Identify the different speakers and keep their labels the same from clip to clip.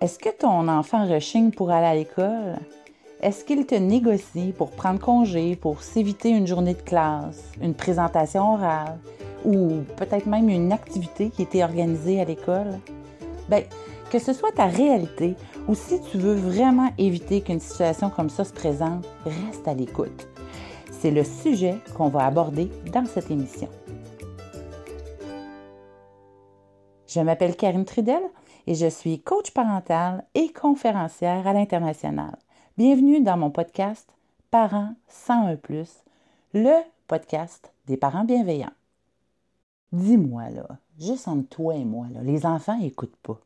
Speaker 1: Est-ce que ton enfant rechigne pour aller à l'école? Est-ce qu'il te négocie pour prendre congé, pour s'éviter une journée de classe, une présentation orale ou peut-être même une activité qui était organisée à l'école? Bien, que ce soit ta réalité ou si tu veux vraiment éviter qu'une situation comme ça se présente, reste à l'écoute. C'est le sujet qu'on va aborder dans cette émission. Je m'appelle Karine Trudel et je suis coach parental et conférencière à l'international. Bienvenue dans mon podcast Parents 101 ⁇ le podcast des parents bienveillants. Dis-moi là, juste entre toi et moi, là, les enfants n'écoutent pas.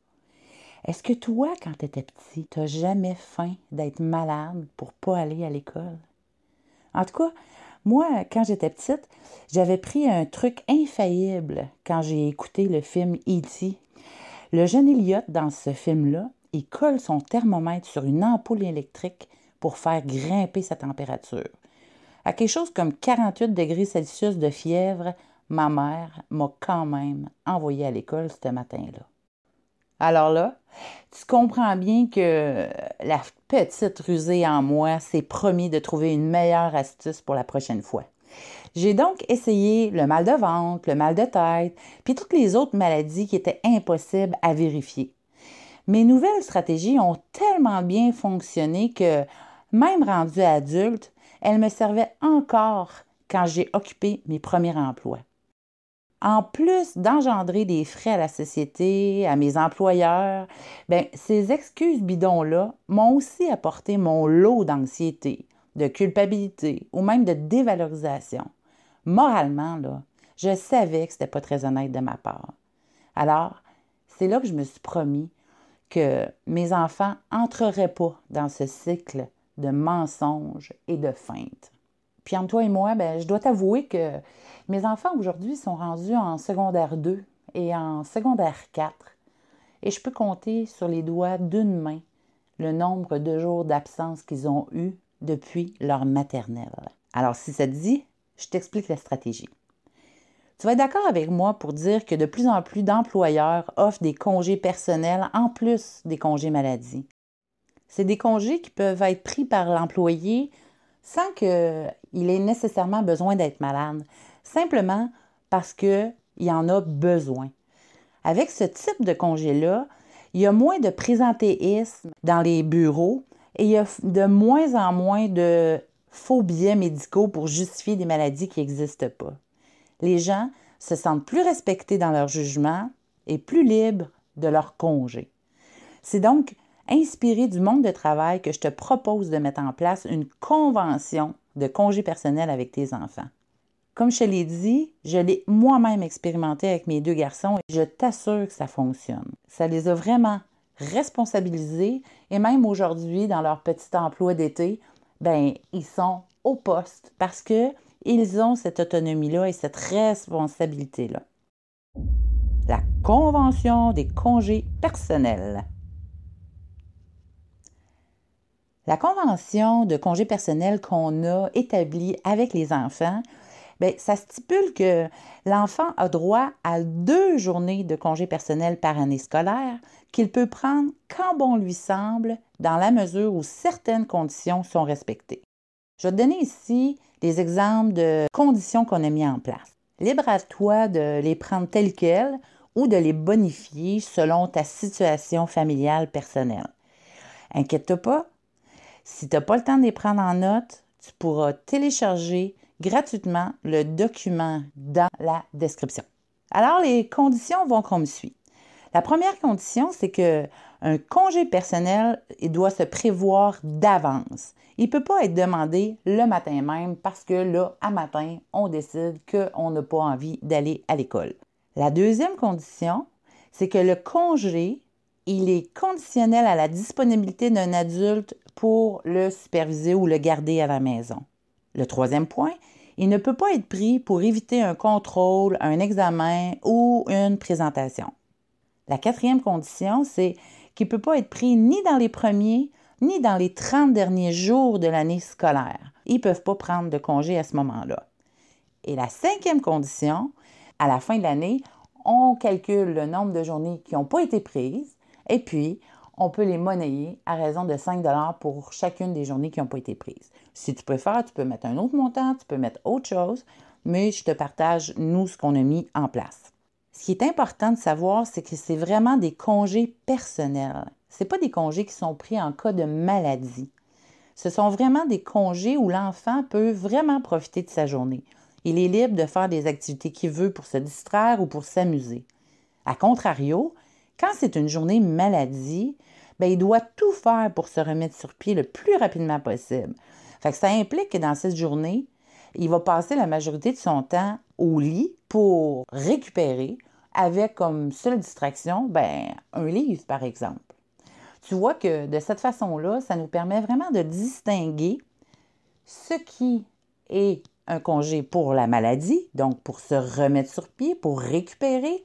Speaker 1: Est-ce que toi, quand tu étais petit, t'as jamais faim d'être malade pour pas aller à l'école? En tout cas, moi, quand j'étais petite, j'avais pris un truc infaillible quand j'ai écouté le film E.T. Le jeune Elliot, dans ce film-là, il colle son thermomètre sur une ampoule électrique pour faire grimper sa température. À quelque chose comme 48 degrés Celsius de fièvre, ma mère m'a quand même envoyé à l'école ce matin-là. Alors là, tu comprends bien que la petite rusée en moi s'est promis de trouver une meilleure astuce pour la prochaine fois. J'ai donc essayé le mal de ventre, le mal de tête, puis toutes les autres maladies qui étaient impossibles à vérifier. Mes nouvelles stratégies ont tellement bien fonctionné que, même rendue adulte, elles me servaient encore quand j'ai occupé mes premiers emplois. En plus d'engendrer des frais à la société, à mes employeurs, ben, ces excuses bidons-là m'ont aussi apporté mon lot d'anxiété, de culpabilité ou même de dévalorisation. Moralement, là, je savais que ce n'était pas très honnête de ma part. Alors, c'est là que je me suis promis que mes enfants entreraient pas dans ce cycle de mensonges et de feintes. Puis Antoine toi et moi, ben, je dois t'avouer que mes enfants aujourd'hui sont rendus en secondaire 2 et en secondaire 4. Et je peux compter sur les doigts d'une main le nombre de jours d'absence qu'ils ont eu depuis leur maternelle. Alors, si ça te dit, je t'explique la stratégie. Tu vas être d'accord avec moi pour dire que de plus en plus d'employeurs offrent des congés personnels en plus des congés maladie. C'est des congés qui peuvent être pris par l'employé sans qu'il ait nécessairement besoin d'être malade, simplement parce qu'il en a besoin. Avec ce type de congé-là, il y a moins de présentéisme dans les bureaux et il y a de moins en moins de faux biais médicaux pour justifier des maladies qui n'existent pas. Les gens se sentent plus respectés dans leur jugement et plus libres de leur congé. C'est donc inspiré du monde de travail que je te propose de mettre en place une convention de congé personnel avec tes enfants. Comme je te l'ai dit, je l'ai moi-même expérimenté avec mes deux garçons et je t'assure que ça fonctionne. Ça les a vraiment responsabilisés et même aujourd'hui, dans leur petit emploi d'été, ben, ils sont au poste parce que ils ont cette autonomie-là et cette responsabilité-là. La Convention des congés personnels. La Convention de congés personnels qu'on a établie avec les enfants, ben, ça stipule que l'enfant a droit à deux journées de congé personnel par année scolaire qu'il peut prendre quand bon lui semble, dans la mesure où certaines conditions sont respectées. Je vais te donner ici des exemples de conditions qu'on a mis en place. Libre à toi de les prendre telles quelles ou de les bonifier selon ta situation familiale personnelle. Inquiète-toi pas, si tu n'as pas le temps de les prendre en note, tu pourras télécharger gratuitement le document dans la description. Alors, les conditions vont comme suit. La première condition, c'est que un congé personnel doit se prévoir d'avance. Il ne peut pas être demandé le matin même parce que là, à matin, on décide qu'on n'a pas envie d'aller à l'école. La deuxième condition, c'est que le congé, il est conditionnel à la disponibilité d'un adulte pour le superviser ou le garder à la maison. Le troisième point, il ne peut pas être pris pour éviter un contrôle, un examen ou une présentation. La quatrième condition, c'est qu'il ne peut pas être pris ni dans les premiers ni dans les 30 derniers jours de l'année scolaire. Ils ne peuvent pas prendre de congé à ce moment-là. Et la cinquième condition, à la fin de l'année, on calcule le nombre de journées qui n'ont pas été prises et puis on peut les monnayer à raison de 5 pour chacune des journées qui n'ont pas été prises. Si tu préfères, tu peux mettre un autre montant, tu peux mettre autre chose, mais je te partage, nous, ce qu'on a mis en place. Ce qui est important de savoir, c'est que c'est vraiment des congés personnels. Ce pas des congés qui sont pris en cas de maladie. Ce sont vraiment des congés où l'enfant peut vraiment profiter de sa journée. Il est libre de faire des activités qu'il veut pour se distraire ou pour s'amuser. A contrario, quand c'est une journée maladie, ben, il doit tout faire pour se remettre sur pied le plus rapidement possible. Fait que ça implique que dans cette journée, il va passer la majorité de son temps au lit pour récupérer avec comme seule distraction ben, un livre, par exemple. Tu vois que de cette façon-là, ça nous permet vraiment de distinguer ce qui est un congé pour la maladie, donc pour se remettre sur pied, pour récupérer,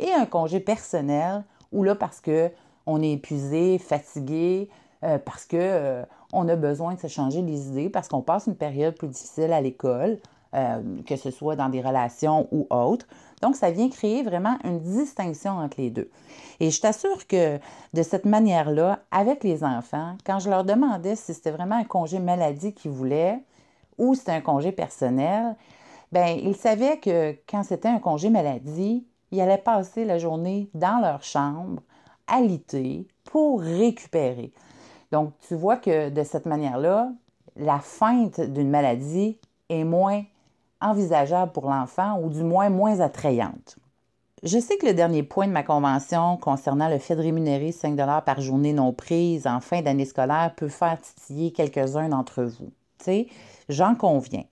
Speaker 1: et un congé personnel ou là, parce que on est épuisé, fatigué, euh, parce que euh, on a besoin de se changer les idées, parce qu'on passe une période plus difficile à l'école, euh, que ce soit dans des relations ou autres. Donc, ça vient créer vraiment une distinction entre les deux. Et je t'assure que de cette manière-là, avec les enfants, quand je leur demandais si c'était vraiment un congé maladie qu'ils voulaient ou c'était un congé personnel, ben ils savaient que quand c'était un congé maladie, ils allaient passer la journée dans leur chambre, alité, pour récupérer. Donc, tu vois que de cette manière-là, la feinte d'une maladie est moins envisageable pour l'enfant ou du moins moins attrayante. Je sais que le dernier point de ma convention concernant le fait de rémunérer 5 par journée non prise en fin d'année scolaire peut faire titiller quelques-uns d'entre vous. Tu sais, j'en conviens.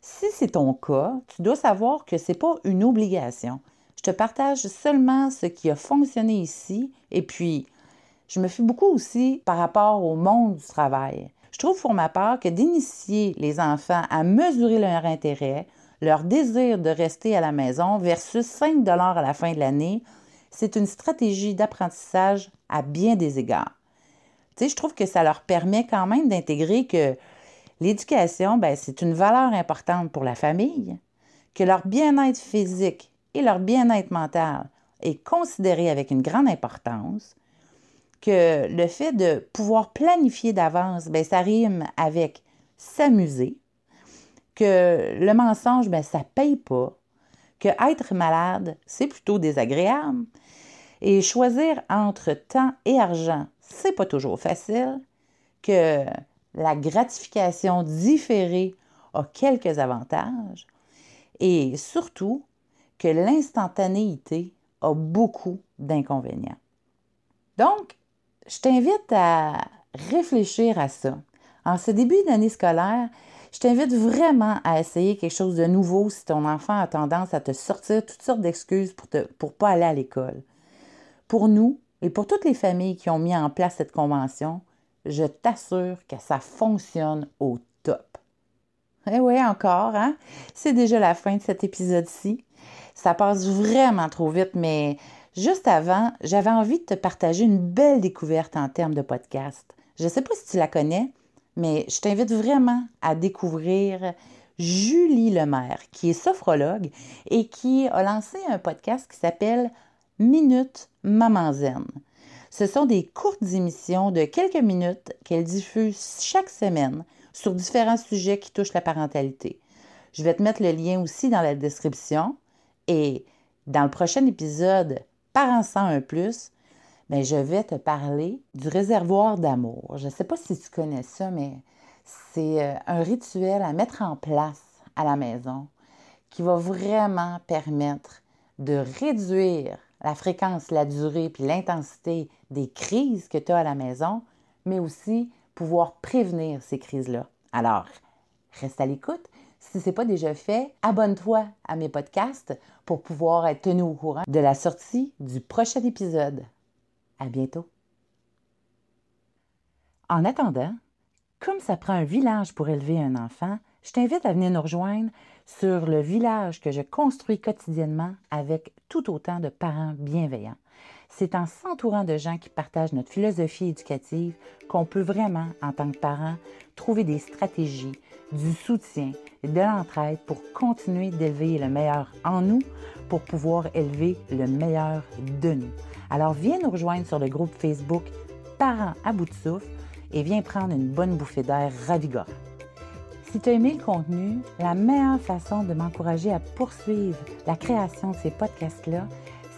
Speaker 1: Si c'est ton cas, tu dois savoir que ce n'est pas une obligation, je te partage seulement ce qui a fonctionné ici et puis je me fais beaucoup aussi par rapport au monde du travail. Je trouve pour ma part que d'initier les enfants à mesurer leur intérêt, leur désir de rester à la maison versus 5 dollars à la fin de l'année, c'est une stratégie d'apprentissage à bien des égards. Tu je trouve que ça leur permet quand même d'intégrer que l'éducation, ben, c'est une valeur importante pour la famille, que leur bien-être physique, et leur bien-être mental est considéré avec une grande importance, que le fait de pouvoir planifier d'avance, ben, ça rime avec s'amuser, que le mensonge, ben, ça paye pas, que être malade, c'est plutôt désagréable, et choisir entre temps et argent, c'est pas toujours facile, que la gratification différée a quelques avantages, et surtout que l'instantanéité a beaucoup d'inconvénients. Donc, je t'invite à réfléchir à ça. En ce début d'année scolaire, je t'invite vraiment à essayer quelque chose de nouveau si ton enfant a tendance à te sortir toutes sortes d'excuses pour ne pas aller à l'école. Pour nous et pour toutes les familles qui ont mis en place cette convention, je t'assure que ça fonctionne au top. Eh oui, encore, hein? C'est déjà la fin de cet épisode-ci. Ça passe vraiment trop vite, mais juste avant, j'avais envie de te partager une belle découverte en termes de podcast. Je ne sais pas si tu la connais, mais je t'invite vraiment à découvrir Julie Lemaire, qui est sophrologue et qui a lancé un podcast qui s'appelle Minute Maman Zen. Ce sont des courtes émissions de quelques minutes qu'elle diffuse chaque semaine sur différents sujets qui touchent la parentalité. Je vais te mettre le lien aussi dans la description. Et dans le prochain épisode, Parents sans un plus, mais ben, je vais te parler du réservoir d'amour. Je ne sais pas si tu connais ça, mais c'est euh, un rituel à mettre en place à la maison qui va vraiment permettre de réduire la fréquence, la durée puis l'intensité des crises que tu as à la maison, mais aussi pouvoir prévenir ces crises-là. Alors, reste à l'écoute. Si ce n'est pas déjà fait, abonne-toi à mes podcasts pour pouvoir être tenu au courant de la sortie du prochain épisode. À bientôt. En attendant, comme ça prend un village pour élever un enfant, je t'invite à venir nous rejoindre sur le village que je construis quotidiennement avec tout autant de parents bienveillants. C'est en s'entourant de gens qui partagent notre philosophie éducative qu'on peut vraiment, en tant que parents, trouver des stratégies, du soutien, de l'entraide pour continuer d'élever le meilleur en nous, pour pouvoir élever le meilleur de nous. Alors viens nous rejoindre sur le groupe Facebook Parents à bout de souffle et viens prendre une bonne bouffée d'air ravigorante. Si tu as aimé le contenu, la meilleure façon de m'encourager à poursuivre la création de ces podcasts-là,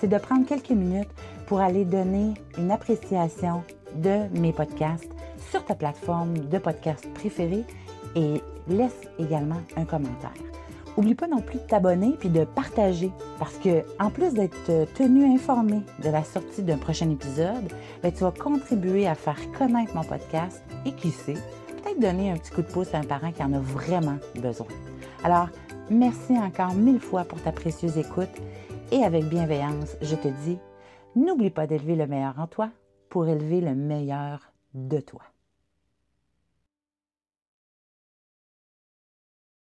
Speaker 1: c'est de prendre quelques minutes pour aller donner une appréciation de mes podcasts sur ta plateforme de podcast préférée et laisse également un commentaire. Oublie pas non plus de t'abonner puis de partager parce que en plus d'être euh, tenu informé de la sortie d'un prochain épisode, ben, tu vas contribuer à faire connaître mon podcast et qui sait, donner un petit coup de pouce à un parent qui en a vraiment besoin. Alors, merci encore mille fois pour ta précieuse écoute et avec bienveillance, je te dis, n'oublie pas d'élever le meilleur en toi pour élever le meilleur de toi.